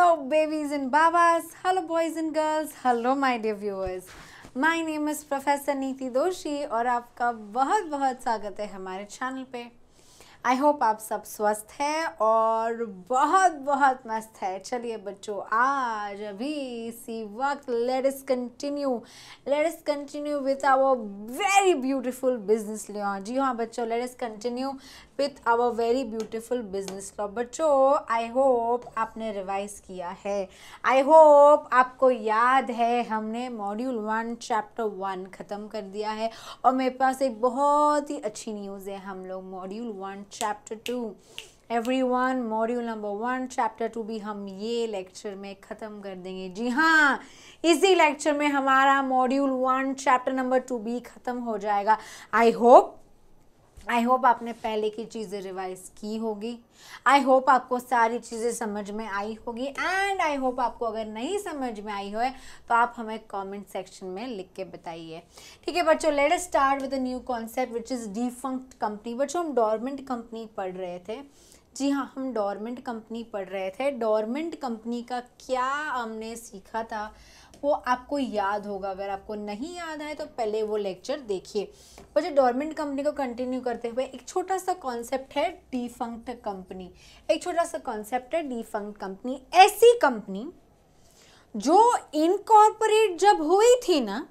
Hello babies and babas, hello boys and girls, hello my dear viewers. My name is Professor नीति दोषी और आपका बहुत बहुत स्वागत है हमारे चैनल पे आई होप आप सब स्वस्थ है और बहुत बहुत मस्त है चलिए बच्चों आज अभी इसी वक्त let's continue let's continue with our very beautiful business लियो जी हाँ बच्चों let's continue with our very beautiful business law बच्चों आई होप आपने रिवाइज किया है आई होप आपको याद है हमने मॉड्यूल वन चैप्टर वन ख़त्म कर दिया है और मेरे पास एक बहुत ही अच्छी न्यूज़ है हम लोग module one chapter two every one module number one chapter two भी हम ये लेक्चर में ख़त्म कर देंगे जी हाँ इसी लेक्चर में हमारा module one chapter number two भी ख़त्म हो जाएगा आई होप आई होप आपने पहले की चीज़ें रिवाइज की होगी आई होप आपको सारी चीज़ें समझ में आई होगी एंड आई होप आपको अगर नहीं समझ में आई हो तो आप हमें कमेंट सेक्शन में लिख के बताइए ठीक है बच्चों let us start with a new concept which is defunct company बच्चों हम डॉर्मेंट कंपनी पढ़ रहे थे जी हाँ हम डॉर्मेंट कंपनी पढ़ रहे थे डॉर्मेंट कंपनी का क्या हमने सीखा था वो आपको याद होगा अगर आपको नहीं याद आए तो पहले वो लेक्चर देखिए जो डोरमेंट कंपनी को कंटिन्यू करते हुए एक छोटा सा कॉन्सेप्ट है डिफंक्ट कंपनी एक छोटा सा कॉन्सेप्ट है डिफंक्ट कंपनी ऐसी कंपनी जो इनकॉर्पोरेट जब हुई थी ना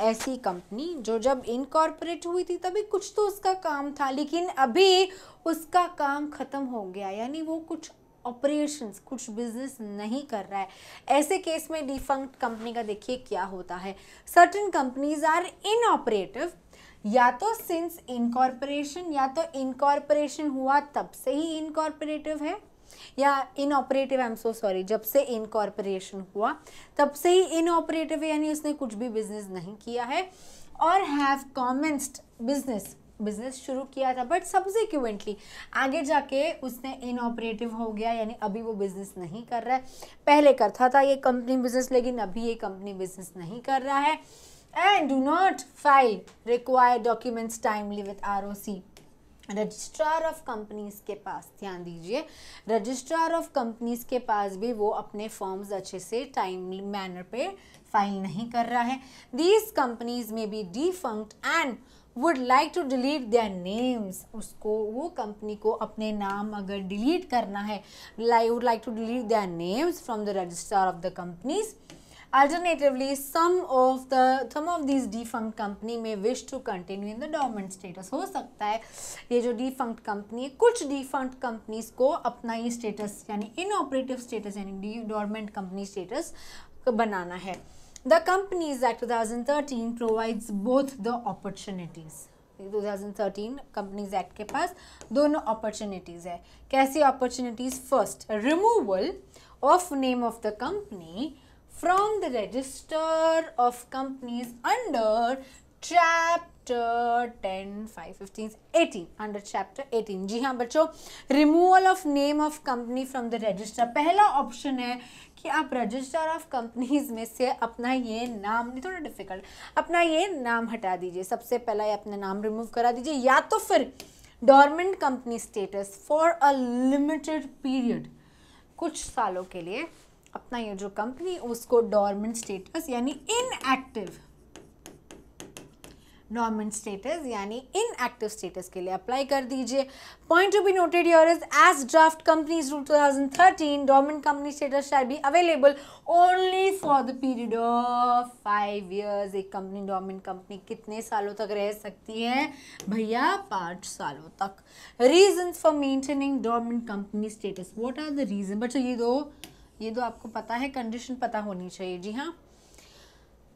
ऐसी कंपनी जो जब इनकॉर्पोरेट हुई थी तभी कुछ तो उसका काम था लेकिन अभी उसका काम ख़त्म हो गया यानी वो कुछ ऑपरेशंस कुछ बिजनेस नहीं कर रहा है ऐसे केस में डिफंक्ट कंपनी का देखिए क्या होता है सर्टन कंपनीज आर इनऑपरेटिव या तो सिंस इनकॉर्पोरेशन या तो इनकॉर्पोरेशन हुआ तब से ही इनकॉर्पोरेटिव है या inoperative I am so sorry जब से इनकॉर्पोरेशन हुआ तब से ही इनऑपरेटिव यानी उसने कुछ भी बिजनेस नहीं किया है और हैव कॉमेंस्ड बिजनेस बिजनेस शुरू किया था बट सब्सिक्वेंटली आगे जाके उसने इनऑपरेटिव हो गया यानी अभी वो बिज़नेस नहीं कर रहा है पहले करता था ये कंपनी बिजनेस लेकिन अभी ये कंपनी बिजनेस नहीं कर रहा है and do not file require documents timely with R O C registrar of companies के पास ध्यान दीजिए रजिस्ट्रार ऑफ कंपनीज के पास भी वो अपने फॉर्म्स अच्छे से टाइमली मैनर पे फाइल नहीं कर रहा है दीज कंपनीज में be defunct and would like to delete their names उसको वो कंपनी को अपने नाम अगर डिलीट करना है like would like to delete their names from the register of the companies alternatively some of the some of this defunct company में wish to continue in the dormant status हो सकता है ये जो डिफंक्ट कंपनी है कुछ defunct companies को अपना ही स्टेटस यानी इनऑपरेटिव स्टेटस यानी डोरमेंट कंपनी स्टेटस बनाना है The Companies Act 2013 provides both the opportunities. 2013 Companies Act के पास दोनों opportunities है. कैसी opportunities? First, removal of name of the company from the register of companies under chapter ten five fifteen eighteen under chapter eighteen जी हाँ बच्चों removal of name of company from the register पहला option है कि आप register of companies में से अपना ये नाम नहीं थोड़ा डिफिकल्ट अपना ये नाम हटा दीजिए सबसे पहला ये अपना नाम रिमूव करा दीजिए या तो फिर dormant company status for a limited period कुछ सालों के लिए अपना ये जो कंपनी उसको डॉर्मेंट स्टेटस यानी इनएक्टिव डॉर्मेंट स्टेटस यानी इनएक्टिव स्टेटस के लिए अप्लाई कर दीजिए point to be noted your is as draft companies rule 2013 thirteen dormant company status shall भी available only for the period of five years एक company dormant company कितने सालों तक रह सकती है भैया पाँच सालों तक reason for maintaining dormant company status what are the reason but ये दो ये दो आपको पता है कंडीशन पता होनी चाहिए जी हाँ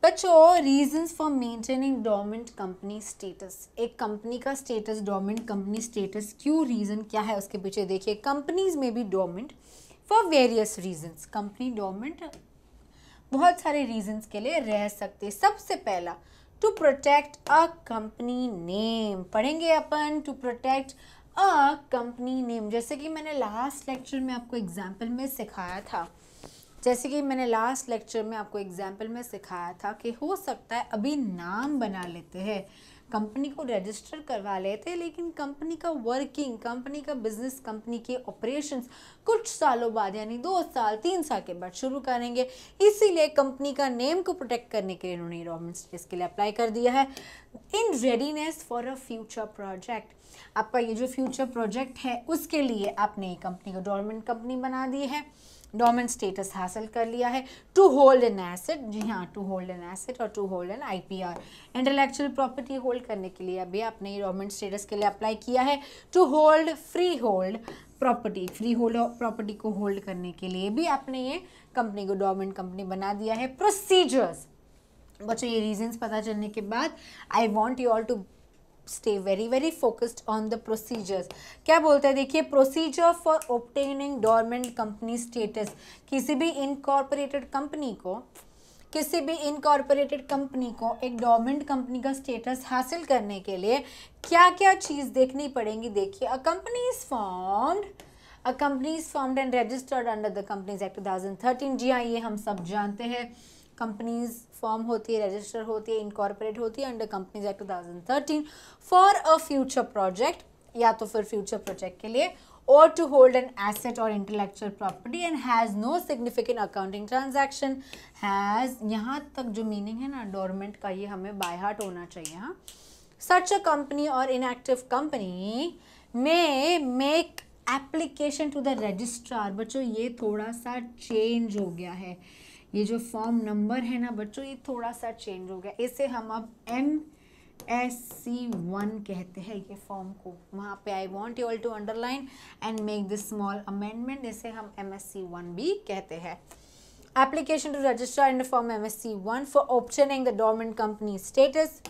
बच्चों reasons for maintaining dormant company status एक कंपनी का स्टेटस डोमेंट कंपनी स्टेटस क्यों रीज़न क्या है उसके पीछे देखिए कंपनीज में भी dormant for various reasons company dormant बहुत सारे रीजंस के लिए रह सकते सबसे पहला to protect a company name पढ़ेंगे अपन to protect a company name जैसे कि मैंने लास्ट लेक्चर में आपको एग्जाम्पल में सिखाया था जैसे कि मैंने लास्ट लेक्चर में आपको एग्जाम्पल में सिखाया था कि हो सकता है अभी नाम बना लेते हैं कंपनी को रजिस्टर करवा लेते हैं लेकिन कंपनी का वर्किंग कंपनी का बिजनेस कंपनी के ऑपरेशंस कुछ सालों बाद यानी दो साल तीन साल के बाद शुरू करेंगे इसीलिए कंपनी का नेम को प्रोटेक्ट करने के लिए उन्होंने गवर्नमेंट स्टेज के लिए अप्लाई कर दिया है in readiness for a future project आपका ये जो फ्यूचर प्रोजेक्ट है उसके लिए आपने कंपनी को डोरमेंट कंपनी बना दी है डोमेंट स्टेटस हासिल कर लिया है टू होल्ड एन एसिड जी हाँ टू होल्ड एन एसिड और to hold an IPR intellectual property hold करने के लिए अभी आपने ये स्टेटस के लिए अप्लाई किया है to hold freehold property freehold property को होल्ड करने के लिए भी आपने ये कंपनी को डोमेंट कंपनी बना दिया है प्रोसीजर्स बच्चों ये रीजंस पता चलने के बाद I want you all to stay very very focused on the procedures क्या बोलते हैं देखिए procedure for obtaining dormant company status किसी भी incorporated company को किसी भी इनकॉर्पोरेटेड कंपनी को एक डोमेंट कंपनी का स्टेटस हासिल करने के लिए क्या क्या चीज़ देखनी पड़ेंगी देखिए a company is formed a company is formed and registered under the companies act 2013 जी हाँ ये हम सब जानते हैं कंपनीज फॉर्म होती है रजिस्टर होती है इनकॉर्पोरेट होती है under companies act to for a future project या तो फिर फ्यूचर प्रोजेक्ट के लिए or to hold an asset or intellectual property and has no significant accounting transaction has यहाँ तक जो meaning है ना dormant का ये हमें by heart होना चाहिए हाँ such a company or inactive company may make application to the registrar बच्चों ये थोड़ा सा change हो गया है ये जो फॉर्म नंबर है ना बच्चों ये थोड़ा सा चेंज हो गया इसे हम अब एन एस सी वन कहते हैं ये फॉर्म को वहाँ पे I want you all to underline and make this small amendment इसे हम एम एस सी वन भी कहते हैं application to form M S C one for option obtaining the dormant company status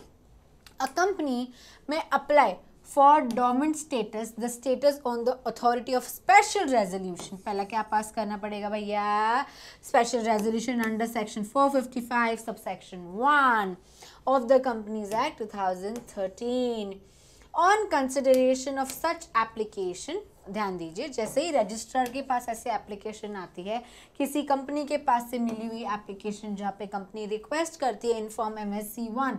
a company में apply for dormant status the status on the authority of special resolution pehla kya pass karna padega special resolution under section 455 subsection 1 of the companies act 2013 on consideration of such application ध्यान दीजिए जैसे ही registrar के पास ऐसे application आती है किसी company के पास से मिली हुई एप्लीकेशन जहाँ पे कंपनी रिक्वेस्ट करती है in form M S C one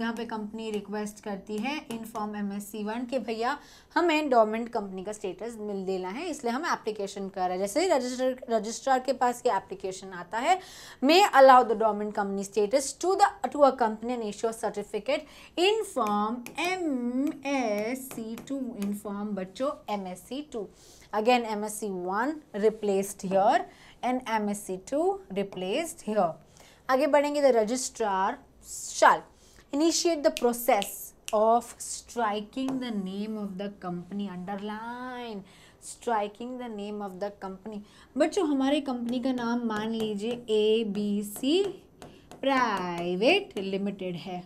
यहाँ पर कंपनी रिक्वेस्ट करती है in form M S C one के भैया हमें डोमेंट कंपनी का स्टेटस मिल देना है इसलिए हम एप्लीकेशन कर रहे हैं जैसे ही रजिस्टर रजिस्ट्रार के पास ये एप्लीकेशन आता है may allow the dormant company status to the to a company an issue certificate in form M S C two in form बच्चों M S C 2 again MSc 1 replaced here and MSc 2 replaced here आगे बढ़ेंगे the registrar shall initiate the process of striking the name of the company underline striking the name of the company बच्चों हमारे company का नाम मान लीजिए A B C private limited है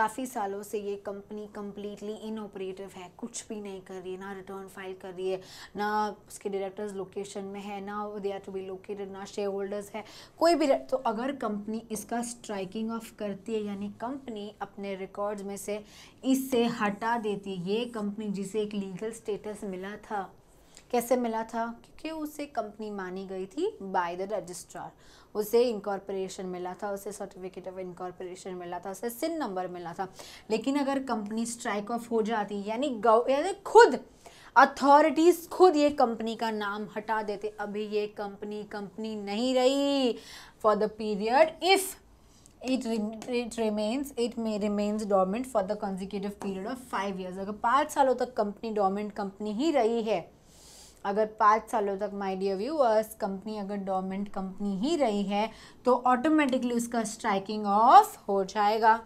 काफ़ी सालों से ये कंपनी कम्प्लीटली इनऑपरेटिव है कुछ भी नहीं कर रही है ना रिटर्न फाइल कर रही है ना उसके डायरेक्टर्स लोकेशन में है ना they are to be located ना शेयर होल्डर्स है कोई भी तो अगर कंपनी इसका स्ट्राइकिंग ऑफ करती है यानी कंपनी अपने रिकॉर्ड्स में से इससे हटा देती है ये कंपनी जिसे एक लीगल स्टेटस मिला था कैसे मिला था क्योंकि उसे कंपनी मानी गई थी बाय द रजिस्ट्रार उसे इंकॉर्पोरेशन मिला था उसे सर्टिफिकेट ऑफ इंकॉर्पोरेशन मिला था उसे सिन नंबर मिला था लेकिन अगर कंपनी स्ट्राइक ऑफ हो जाती यानी गव यानी खुद अथॉरिटीज़ खुद ये कंपनी का नाम हटा देते अभी ये कंपनी कंपनी नहीं रही for the period if it it remains it may remains dormant for the consecutive period of five years अगर पाँच सालों तक कंपनी डोमेंट कंपनी ही रही है अगर पाँच सालों तक माई डियर व्यूअर्स कंपनी अगर डोमेंट कंपनी ही रही है तो ऑटोमेटिकली उसका स्ट्राइकिंग ऑफ हो जाएगा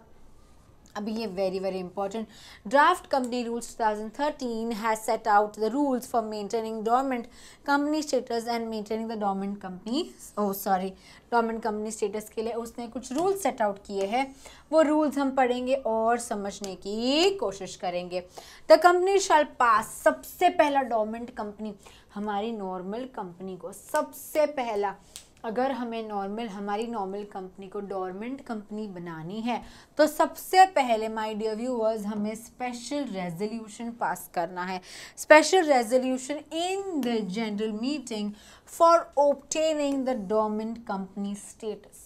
अभी ये very very important draft company rules 2013 has set out the rules for maintaining dormant company status and maintaining the dormant company oh sorry dormant company status के लिए उसने कुछ रूल्स सेट आउट किए हैं वो रूल्स हम पढ़ेंगे और समझने की कोशिश करेंगे द कंपनी शाल पास सबसे पहला डोमेंट कंपनी हमारी नॉर्मल कंपनी को सबसे पहला अगर हमें नॉर्मल हमारी नॉर्मल कंपनी को डॉर्मेंट कंपनी बनानी है तो सबसे पहले माय डियर व्यूअर्स हमें स्पेशल रेजोल्यूशन पास करना है special resolution in the general meeting for obtaining the dormant company status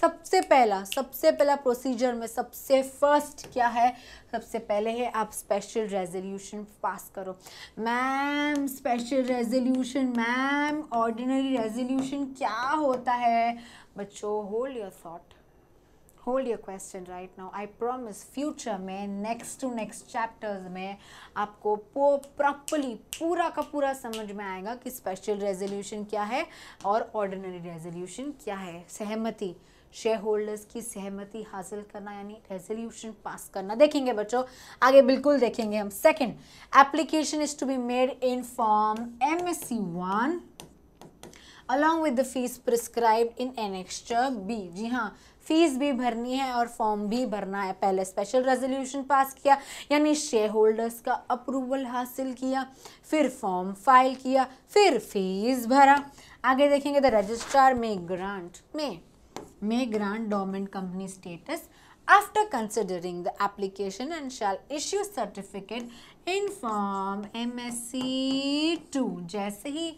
सबसे पहला सबसे पहला प्रोसीजर में सबसे फर्स्ट क्या है सबसे पहले है आप स्पेशल रेजोल्यूशन पास करो ma'am special resolution ma'am ordinary resolution क्या होता है बच्चों hold your thought hold your question right now I promise future में नेक्स्ट टू नेक्स्ट चैप्टर्स में आपको प्रॉपरली पूरा का पूरा समझ में आएगा कि स्पेशल रेजोल्यूशन क्या है और ऑर्डिनरी रेजोल्यूशन क्या है सहमति शेयर होल्डर्स की सहमति हासिल करना यानी रेजोल्यूशन पास करना देखेंगे बच्चों आगे बिल्कुल देखेंगे हम second application is to be made in form M S C one along with the fees prescribe in annexure B जी हाँ फीस भी भरनी है और फॉर्म भी भरना है पहले स्पेशल रेजोल्यूशन पास किया यानी शेयर होल्डर्स का अप्रूवल हासिल किया फिर फॉर्म फाइल किया फिर फीस भरा आगे देखेंगे the registrar may grant may may grant dormant company status after considering the application and shall issue certificate in form MSC 2 जैसे ही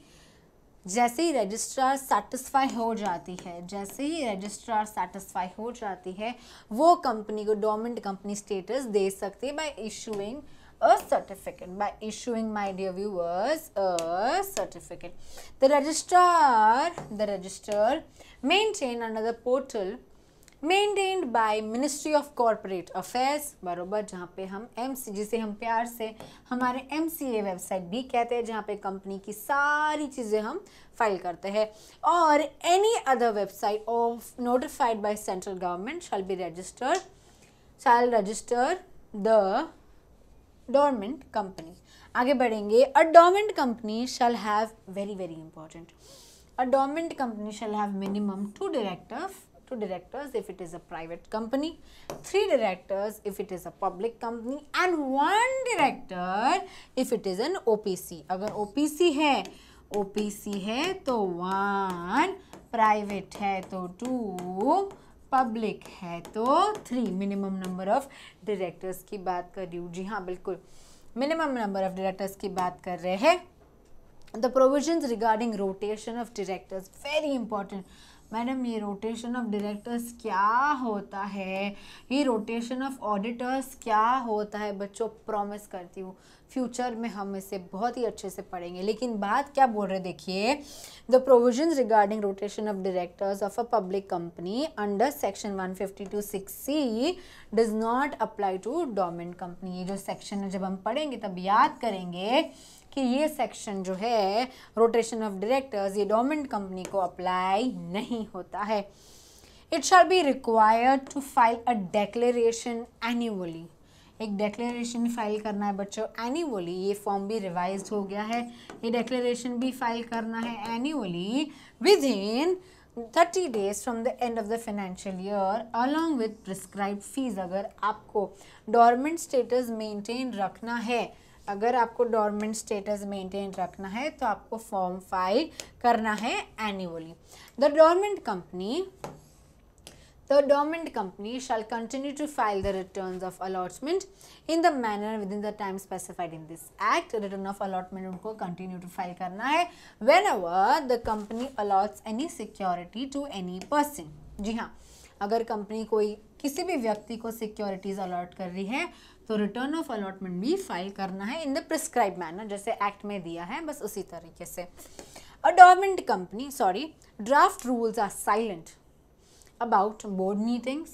जैसे ही रजिस्ट्रार सेटिस्फाई हो जाती है जैसे ही रजिस्ट्रार सेटिस्फाई हो जाती है वो कंपनी को डोमेंट कंपनी स्टेटस दे सकती है by issuing a certificate by issuing my dear viewers a certificate the registrar the registrar maintained under the portal maintained by ministry of corporate affairs बरोबर जहाँ पे हम एम सी जिसे हम प्यार से हमारे एम सी ए वेबसाइट भी कहते हैं जहाँ पे कंपनी की सारी चीज़ें हम फाइल करते हैं और any other website of notified by central government shall be registered shall register the dormant company आगे बढ़ेंगे a dormant company shall have very very important a dormant company shall have minimum two directors two directors if it is a private company three directors if it is a public company and one director if it is an O P C अगर O P सी है ओ P सी है तो one private है तो to public है तो three minimum number of directors की बात कर रही हूँ जी हाँ बिल्कुल मिनिमम नंबर ऑफ डायरेक्टर्स की बात कर रहे हैं the provision regarding rotation of directors very important madam ये रोटेशन ऑफ डायरेक्टर्स क्या होता है ये रोटेशन ऑफ ऑडिटर्स क्या होता है बच्चों प्रॉमिस करती हूँ फ्यूचर में हम इसे बहुत ही अच्छे से पढ़ेंगे लेकिन बात क्या बोल रहे देखिए the provision regarding rotation of directors of a public company under section 152 C does not apply to dormant company ये जो सेक्शन है जब हम पढ़ेंगे तब याद करेंगे कि ये सेक्शन जो है रोटेशन ऑफ डायरेक्टर्स ये डोमेंट कंपनी को अप्लाई नहीं होता है it shall be required to file a declaration annually एक डेक्लेरेशन फाइल करना है बच्चों एनुअली ये फॉर्म भी रिवाइज हो गया है ये डेक्लेरेशन भी फाइल करना है annually within thirty days from the end of the financial year along with prescribe fees अगर आपको डोरमेंट स्टेटस मेंटेन रखना है अगर आपको डॉर्मेंट स्टेटस मेंटेन रखना है तो आपको फॉर्म फाइल करना है annually the dormant company The dormant company shall continue to file the returns of allotment in the manner within the time specified in this act. Return of allotment उनको continue to file करना है whenever the company allots any security to any person. जी हाँ अगर company कोई किसी भी व्यक्ति को सिक्योरिटीज अलॉट कर रही है तो रिटर्न ऑफ अलॉटमेंट भी फाइल करना है इन द प्रिस्क्राइब मैनर जैसे एक्ट में दिया है बस उसी तरीके से a dormant company sorry draft rules are silent about board meetings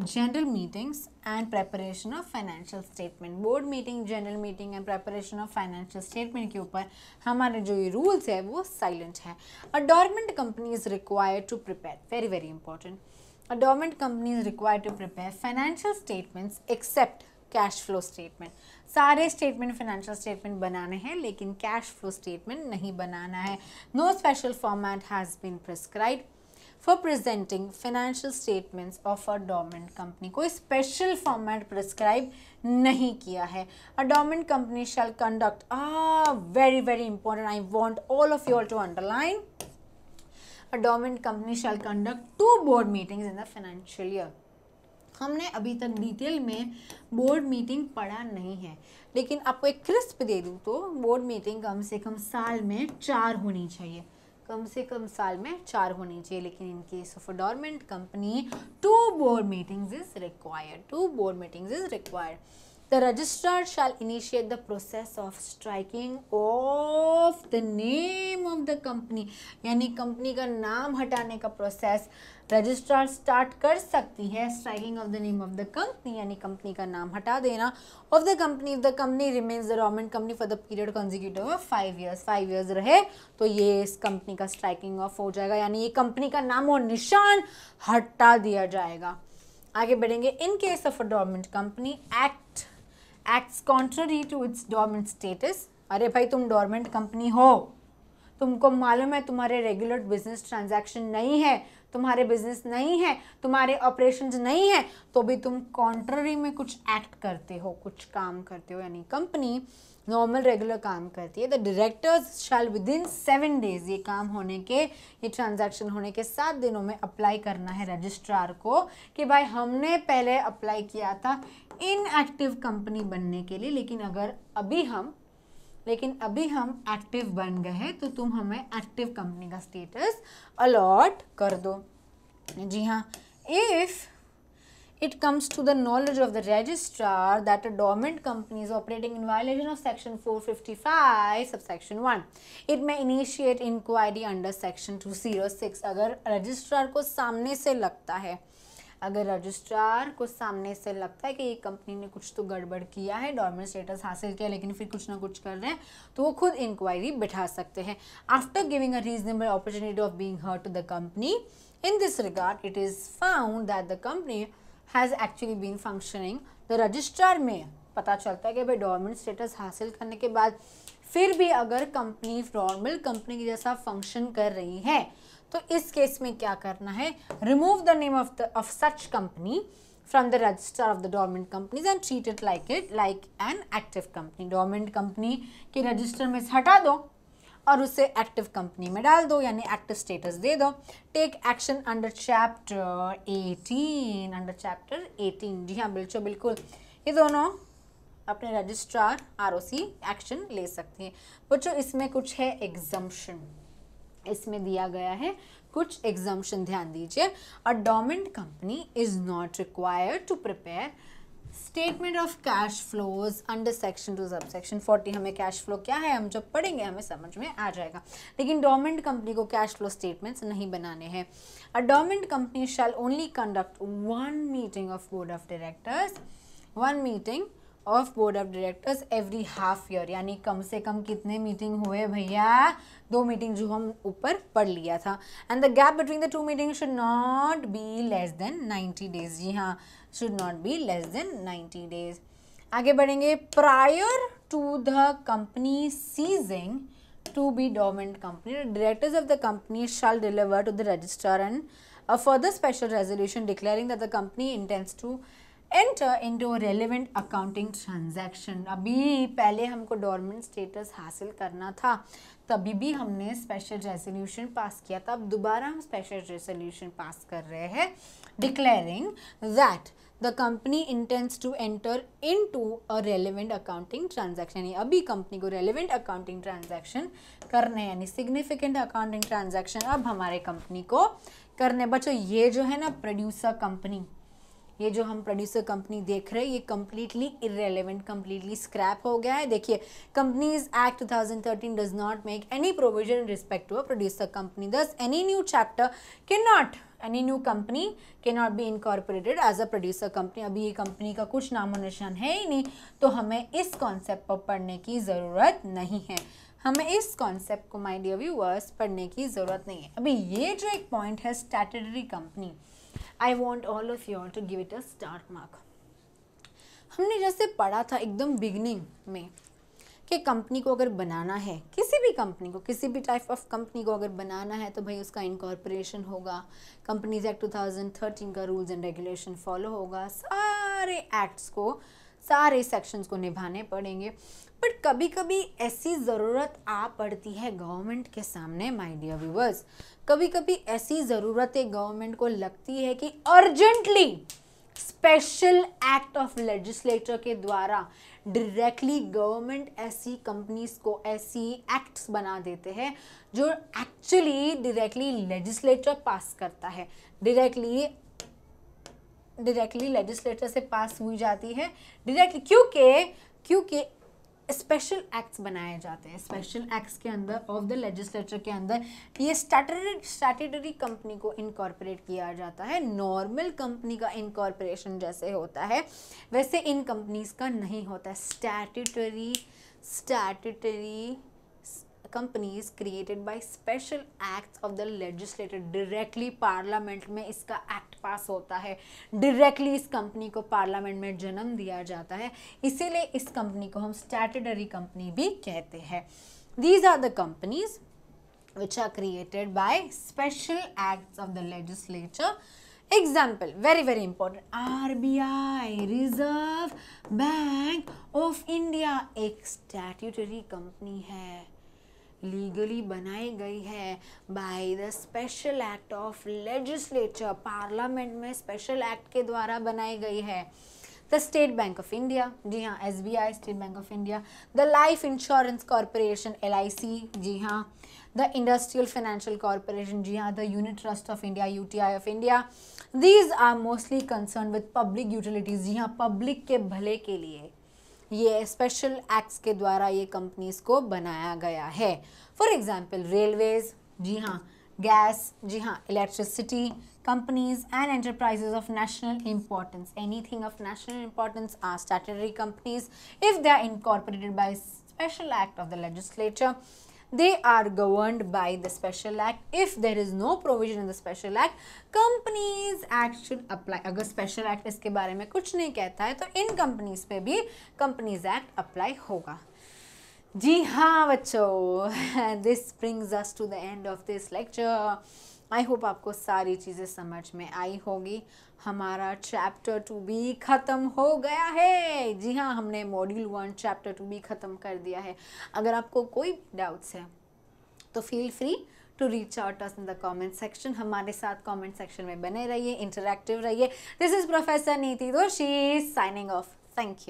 general meetings and preparation of financial statement board meeting general meeting and preparation of financial statement के ऊपर हमारे जो ये रूल्स है वो साइलेंट है a dormant company is required to prepare very very important a dormant company is required to prepare financial statements except cash flow statement सारे statement financial statement बनाने हैं लेकिन कैश फ्लो स्टेटमेंट नहीं बनाना है no special format has been prescribe for presenting financial statements of a dormant company कोई special format prescribe नहीं किया है a dormant company shall conduct uh very very important I want all of you to underline a कंपनी company shall two board meetings in in the financial हमने अभी तक detail में board meeting पढ़ा नहीं है लेकिन आपको एक क्रिस्प दे दूँ तो बोर्ड मीटिंग कम से कम साल में चार होनी चाहिए कम से कम साल में चार होनी चाहिए लेकिन in case of dormant company two board meetings is required two board meetings is required the registrar shall initiate the process of striking off the name of the company यानी कंपनी का नाम हटाने का प्रोसेस रजिस्ट्रार स्टार्ट कर सकती है striking off the name of the company यानी company का नाम हटा देना off the company if the company remains the government company for the period consecutive of five years five years रहे तो ये इस कंपनी का स्ट्राइकिंग ऑफ हो जाएगा यानी ये कंपनी का नाम और निशान हटा दिया जाएगा आगे बढ़ेंगे in case of a government company act acts contrary to its dormant status अरे भाई तुम डॉर्मेंट कंपनी हो तुमको मालूम है तुम्हारे रेगुलर बिजनेस ट्रांजैक्शन नहीं है तुम्हारे बिजनेस नहीं है तुम्हारे ऑपरेशंस नहीं है तो भी तुम कॉन्ट्ररी में कुछ एक्ट करते हो कुछ काम करते हो यानी कंपनी नॉर्मल रेगुलर काम करती है the directors shall within seven days ये काम होने के ये ट्रांजैक्शन होने के सात दिनों में अप्लाई करना है रजिस्ट्रार को कि भाई हमने पहले अप्लाई किया था इनएक्टिव कंपनी बनने के लिए लेकिन अगर अभी हम लेकिन अभी हम एक्टिव बन गए हैं तो तुम हमें एक्टिव कंपनी का स्टेटस अलॉट कर दो जी हाँ if it comes to the knowledge of the registrar that a dormant company is operating in violation of section 455 subsection 1 it may initiate inquiry under section 206 agar registrar ko samne se lagta hai अगर registrar को सामने से लगता है कि ये company ने कुछ तो गड़बड़ किया है डॉर्मेंट स्टेटस हासिल किया लेकिन फिर कुछ ना कुछ कर रहे हैं तो वो खुद इंक्वायरी बिठा सकते हैं after giving a reasonable opportunity of being heard to the company in this regard it is found that the company has actually been functioning the registrar में पता चलता है कि भाई डॉर्मेंट स्टेटस हासिल करने के बाद फिर भी अगर कंपनी नॉर्मल कंपनी की जैसा फंक्शन कर रही है तो इस केस में क्या करना है remove the name of the of such company from the register of the dormant companies and treat it like it like an active company dormant company के रजिस्टर में से हटा दो और उसे एक्टिव कंपनी में डाल दो यानी एक्टिव स्टेटस दे दो take action under chapter 18 under chapter 18 जी हाँ बिल्कुल बिल्कुल ये दोनों अपने रजिस्ट्रार आरओसी एक्शन ले सकते हैं बच्चों इसमें कुछ है एग्जम्पन इसमें दिया गया है कुछ एग्जम्पन ध्यान दीजिए a dormant company is not required to prepare statement of cash flows under section two subsection forty हमें कैश फ्लो क्या है हम जब पढ़ेंगे हमें समझ में आ जाएगा लेकिन डोमेंट कंपनी को कैश फ्लो स्टेटमेंट्स नहीं बनाने हैं a dormant company shall only conduct one meeting of board of directors one meeting of board of directors every half year यानी कम से कम कितने मीटिंग हुए भैया दो मीटिंग जो हम ऊपर पढ़ लिया था and the gap between the two meeting should not be less than ninety days जी हाँ should not be less than 90 days. आगे बढ़ेंगे prior to the company ceasing to be dormant company, the directors of the company shall deliver to the registrar and a further special resolution declaring that the company intends to enter into a relevant accounting transaction अभी पहले हमको dormant status हासिल करना था तभी भी हमने special resolution pass किया था अब दोबारा हम special resolution pass कर रहे हैं declaring that the company intends to enter into a relevant accounting transaction यानी अभी कंपनी को रेलिवेंट अकाउंटिंग ट्रांजेक्शन करने हैं यानी सिग्निफिकेंट अकाउंटिंग ट्रांजेक्शन अब हमारे कंपनी को करने बच्चों ये जो है ना प्रोड्यूसर कंपनी ये जो हम प्रोड्यूसर कंपनी देख रहे हैं ये कम्प्लीटली इरेलीवेंट कम्प्लीटली स्क्रैप हो गया है देखिए companies act 2013 does not make any provision respect to a producer company thus any new chapter can not any new company can not be incorporated as a producer company अभी ये company का कुछ नामो निशान है ही नहीं तो हमें इस कॉन्सेप्ट पर पढ़ने की ज़रूरत नहीं है हमें इस कॉन्सेप्ट को माई डियर व्यूअर्स पढ़ने की ज़रूरत नहीं है अभी ये जो एक पॉइंट है statutory company I want all of you to give it a star mark हमने जैसे पढ़ा था एकदम बिगनिंग में कि कंपनी को अगर बनाना है किसी भी कंपनी को किसी भी टाइप ऑफ कंपनी को अगर बनाना है तो भाई उसका इनकॉर्पोरेशन होगा कंपनीज एक्ट 2013 का रूल्स एंड रेगुलेशन फॉलो होगा सारे एक्ट्स को सारे सेक्शंस को निभाने पड़ेंगे बट कभी कभी ऐसी ज़रूरत आ पड़ती है गवर्नमेंट के सामने माय डियर व्यूवर्स कभी कभी ऐसी ज़रूरतें गवर्नमेंट को लगती है कि urgently special act of legislature के द्वारा डायरेक्टली गवर्नमेंट ऐसी कंपनीज को ऐसी एक्ट्स बना देते हैं जो एक्चुअली डायरेक्टली लेजिस्लेचर पास करता है डायरेक्टली डायरेक्टली लेजिस्लेचर से पास हुई जाती है डायरेक्टली क्योंकि क्योंकि स्पेशल एक्ट्स बनाए जाते हैं स्पेशल एक्ट्स के अंदर ऑफ द लेजिस्लेचर के अंदर ये स्टैटरी स्टैटरी कंपनी को इनकॉर्पोरेट किया जाता है नॉर्मल कंपनी का इनकॉर्पोरेशन जैसे होता है वैसे इन कंपनीज का नहीं होता है statutory statutory companies created by special acts of the legislator directly parliament में इसका act पास होता है directly इस company को parliament में जन्म दिया जाता है इसीलिए इस company को हम statutory company भी कहते हैं these are the companies which are created by special acts of the legislature example very very important RBI Reserve Bank of India एक statutory company है लीगली बनाई गई है by the special act of legislature parliament में special act के द्वारा बनाई गई है the state bank of India जी हाँ S B I state bank of India the life insurance corporation L I C जी हाँ द इंडस्ट्रियल फाइनेंशियल कॉरपोरेशन जी हाँ the unit trust of India U T I of India these are mostly concern with public utilities जी हाँ public के भले के लिए ये स्पेशल एक्ट्स के द्वारा ये कंपनीज को बनाया गया है फॉर एग्जाम्पल रेलवेज जी हाँ गैस जी हाँ electricity companies and enterprises of national importance anything of national importance are statutory companies if they are incorporated by special act of the legislature they are governed by the special act if there is no provision in the special act companies act should apply agar special act iske bare mein kuch nahi kehta hai to in companies pe bhi companies act apply hoga ji ha bachcho this brings us to the end of this lecture i hope aapko sari cheeze samajh mein aayi hogi हमारा chapter two B ख़त्म हो गया है जी हाँ हमने module one chapter two B ख़त्म कर दिया है अगर आपको कोई डाउट्स है तो feel free to reach out us in the comment section हमारे साथ कमेंट सेक्शन में बने रहिए इंटरेक्टिव रहिए दिस इज़ प्रोफेसर नीति दोषी साइनिंग ऑफ थैंक यू